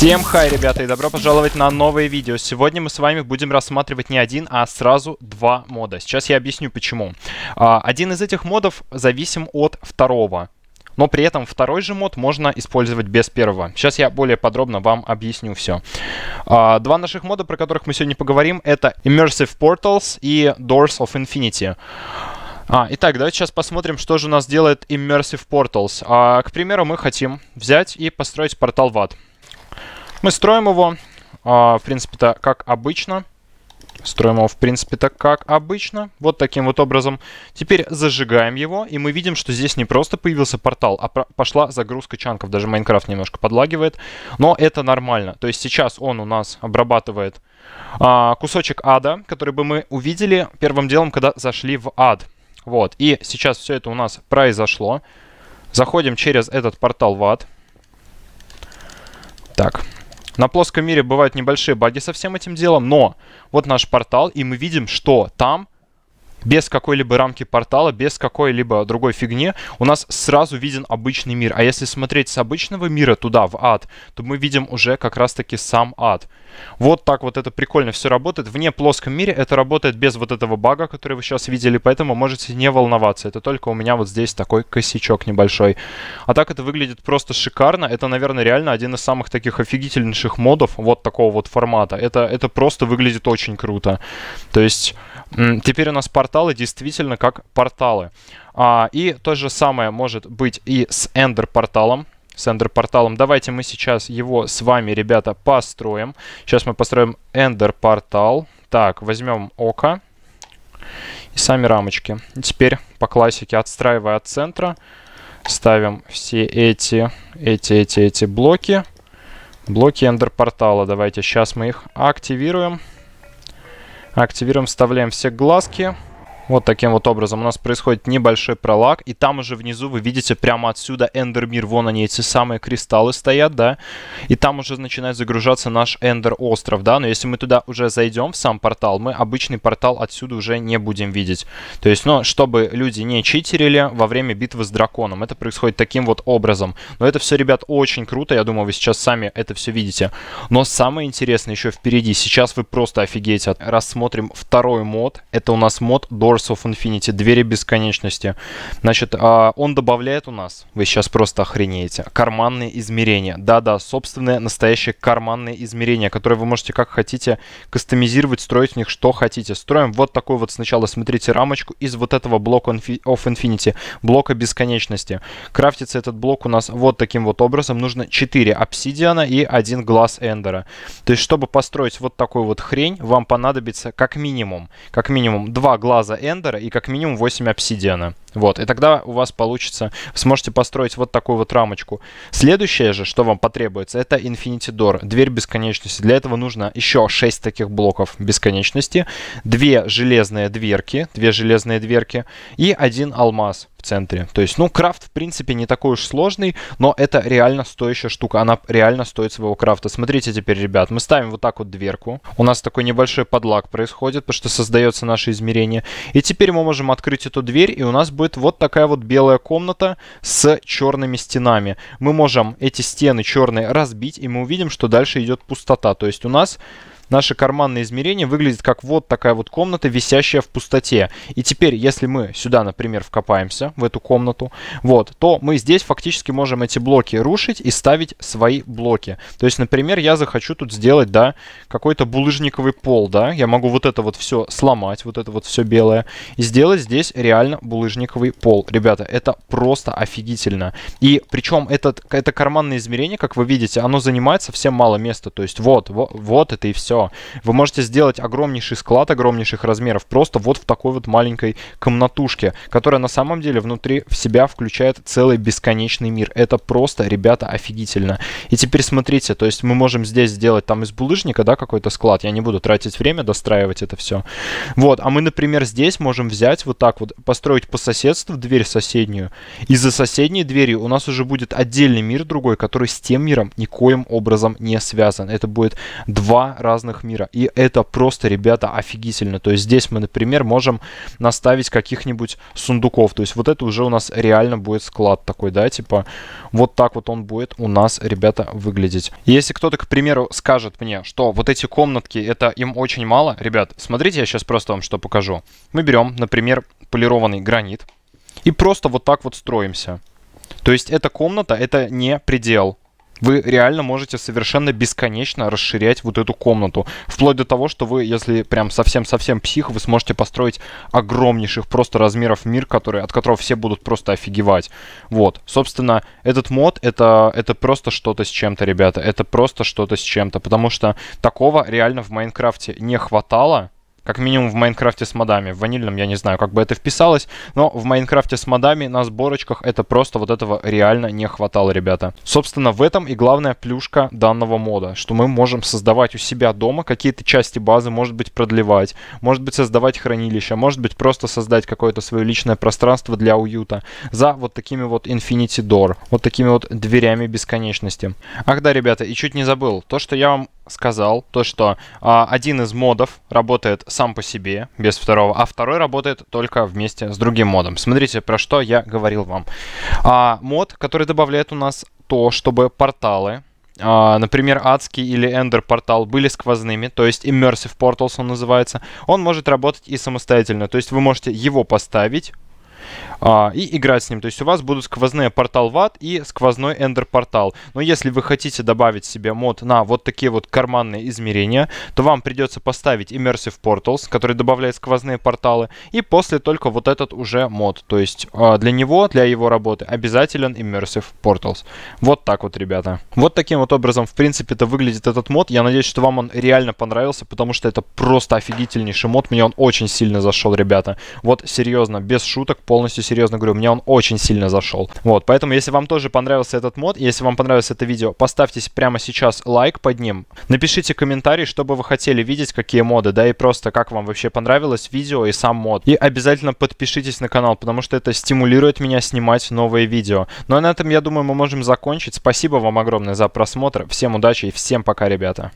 Всем хай, ребята, и добро пожаловать на новое видео. Сегодня мы с вами будем рассматривать не один, а сразу два мода. Сейчас я объясню почему. А, один из этих модов зависим от второго. Но при этом второй же мод можно использовать без первого. Сейчас я более подробно вам объясню все. А, два наших мода, про которых мы сегодня поговорим, это Immersive Portals и Doors of Infinity. А, итак, давайте сейчас посмотрим, что же у нас делает Immersive Portals. к примеру, мы хотим взять и построить портал в ад. Мы строим его, а, в принципе-то, как обычно. Строим его, в принципе-то, как обычно. Вот таким вот образом. Теперь зажигаем его, и мы видим, что здесь не просто появился портал, а пошла загрузка чанков. Даже Майнкрафт немножко подлагивает. Но это нормально. То есть сейчас он у нас обрабатывает а, кусочек ада, который бы мы увидели первым делом, когда зашли в ад. Вот. И сейчас все это у нас произошло. Заходим через этот портал в ад. Так, на плоском мире бывают небольшие баги со всем этим делом, но вот наш портал, и мы видим, что там без какой-либо рамки портала, без какой-либо другой фигни, у нас сразу виден обычный мир. А если смотреть с обычного мира туда, в ад, то мы видим уже как раз-таки сам ад. Вот так вот это прикольно все работает. Вне плоском мире это работает без вот этого бага, который вы сейчас видели, поэтому можете не волноваться. Это только у меня вот здесь такой косячок небольшой. А так это выглядит просто шикарно. Это, наверное, реально один из самых таких офигительнейших модов вот такого вот формата. Это, это просто выглядит очень круто. То есть теперь у нас портал порталы действительно как порталы. А, и то же самое может быть и с Ender порталом с Ender порталом. Давайте мы сейчас его с вами, ребята, построим. Сейчас мы построим Ender портал. Так, возьмем око и сами рамочки. И теперь по классике, отстраивая от центра, ставим все эти, эти, эти, эти блоки. Блоки Ender портала. Давайте сейчас мы их активируем. Активируем, вставляем все глазки. Вот таким вот образом у нас происходит небольшой пролаг, и там уже внизу вы видите прямо отсюда эндермир, вон они эти самые кристаллы стоят, да, и там уже начинает загружаться наш эндер-остров, да, но если мы туда уже зайдем, в сам портал, мы обычный портал отсюда уже не будем видеть. То есть, ну, чтобы люди не читерили во время битвы с драконом, это происходит таким вот образом. Но это все, ребят, очень круто, я думаю, вы сейчас сами это все видите. Но самое интересное еще впереди, сейчас вы просто офигеете. Рассмотрим второй мод, это у нас мод Doors Force of Infinity, двери бесконечности. Значит, а, он добавляет у нас, вы сейчас просто охренеете, карманные измерения. Да-да, собственное настоящее карманное измерение, которое вы можете как хотите кастомизировать, строить в них что хотите. Строим вот такой вот сначала, смотрите, рамочку из вот этого блока of Infinity, блока бесконечности. Крафтится этот блок у нас вот таким вот образом. Нужно 4 обсидиана и один глаз эндера. То есть, чтобы построить вот такую вот хрень, вам понадобится как минимум, как минимум два глаза эндера и как минимум 8 обсидиана. Вот, и тогда у вас получится, сможете построить вот такую вот рамочку. Следующее же, что вам потребуется, это Infinity Door, дверь бесконечности. Для этого нужно еще 6 таких блоков бесконечности, 2 железные дверки, 2 железные дверки и один алмаз в центре. То есть, ну, крафт, в принципе, не такой уж сложный, но это реально стоящая штука. Она реально стоит своего крафта. Смотрите теперь, ребят, мы ставим вот так вот дверку. У нас такой небольшой подлаг происходит, потому что создается наше измерение. И теперь мы можем открыть эту дверь, и у нас будет вот такая вот белая комната с черными стенами. Мы можем эти стены черные разбить, и мы увидим, что дальше идет пустота. То есть у нас наше карманное измерение выглядит как вот такая вот комната, висящая в пустоте. И теперь, если мы сюда, например, вкопаемся, в эту комнату, вот, то мы здесь фактически можем эти блоки рушить и ставить свои блоки. То есть, например, я захочу тут сделать, да, какой-то булыжниковый пол, да, я могу вот это вот все сломать, вот это вот все белое, и сделать здесь реально булыжниковый пол. Ребята, это просто офигительно. И причем этот, это карманное измерение, как вы видите, оно занимает совсем мало места, то есть вот, вот, вот это и все. Вы можете сделать огромнейший склад огромнейших размеров просто вот в такой вот маленькой комнатушке, которая на самом деле внутри в себя включает целый бесконечный мир. Это просто, ребята, офигительно. И теперь смотрите, то есть мы можем здесь сделать там из булыжника, да, какой-то склад. Я не буду тратить время достраивать это все. Вот, а мы, например, здесь можем взять вот так вот, построить по соседству дверь соседнюю. И за соседней дверью у нас уже будет отдельный мир другой, который с тем миром никоим образом не связан. Это будет два разных разных мира. И это просто, ребята, офигительно. То есть здесь мы, например, можем наставить каких-нибудь сундуков. То есть вот это уже у нас реально будет склад такой, да, типа вот так вот он будет у нас, ребята, выглядеть. Если кто-то, к примеру, скажет мне, что вот эти комнатки, это им очень мало, ребят, смотрите, я сейчас просто вам что покажу. Мы берем, например, полированный гранит и просто вот так вот строимся. То есть эта комната, это не предел вы реально можете совершенно бесконечно расширять вот эту комнату. Вплоть до того, что вы, если прям совсем-совсем псих, вы сможете построить огромнейших просто размеров мир, который, от которого все будут просто офигевать. Вот. Собственно, этот мод это, это просто что-то с чем-то, ребята. Это просто что-то с чем-то. Потому что такого реально в Майнкрафте не хватало. Как минимум в Майнкрафте с модами. В ванильном я не знаю, как бы это вписалось, но в Майнкрафте с модами на сборочках это просто вот этого реально не хватало, ребята. Собственно, в этом и главная плюшка данного мода, что мы можем создавать у себя дома какие-то части базы, может быть продлевать, может быть создавать хранилище, может быть просто создать какое-то свое личное пространство для уюта за вот такими вот Infinity Door, вот такими вот дверями бесконечности. Ах да, ребята, и чуть не забыл, то, что я вам сказал то, что а, один из модов работает сам по себе, без второго, а второй работает только вместе с другим модом. Смотрите, про что я говорил вам. А, мод, который добавляет у нас то, чтобы порталы а, например, адский или эндер портал были сквозными, то есть immersive portals он называется, он может работать и самостоятельно. То есть вы можете его поставить, а, и играть с ним. То есть у вас будут сквозные портал ват и сквозной эндер портал. Но если вы хотите добавить себе мод на вот такие вот карманные измерения, то вам придется поставить Immersive Portals, который добавляет сквозные порталы, и после только вот этот уже мод. То есть а, для него, для его работы обязателен Immersive Portals. Вот так вот, ребята. Вот таким вот образом, в принципе, это выглядит этот мод. Я надеюсь, что вам он реально понравился, потому что это просто офигительнейший мод. Мне он очень сильно зашел, ребята. Вот серьезно, без шуток, полностью серьезно говорю, мне он очень сильно зашел. Вот, поэтому, если вам тоже понравился этот мод, если вам понравилось это видео, поставьте прямо сейчас лайк под ним. Напишите комментарий, что бы вы хотели видеть, какие моды, да, и просто как вам вообще понравилось видео и сам мод. И обязательно подпишитесь на канал, потому что это стимулирует меня снимать новые видео. Ну а на этом, я думаю, мы можем закончить. Спасибо вам огромное за просмотр. Всем удачи и всем пока, ребята.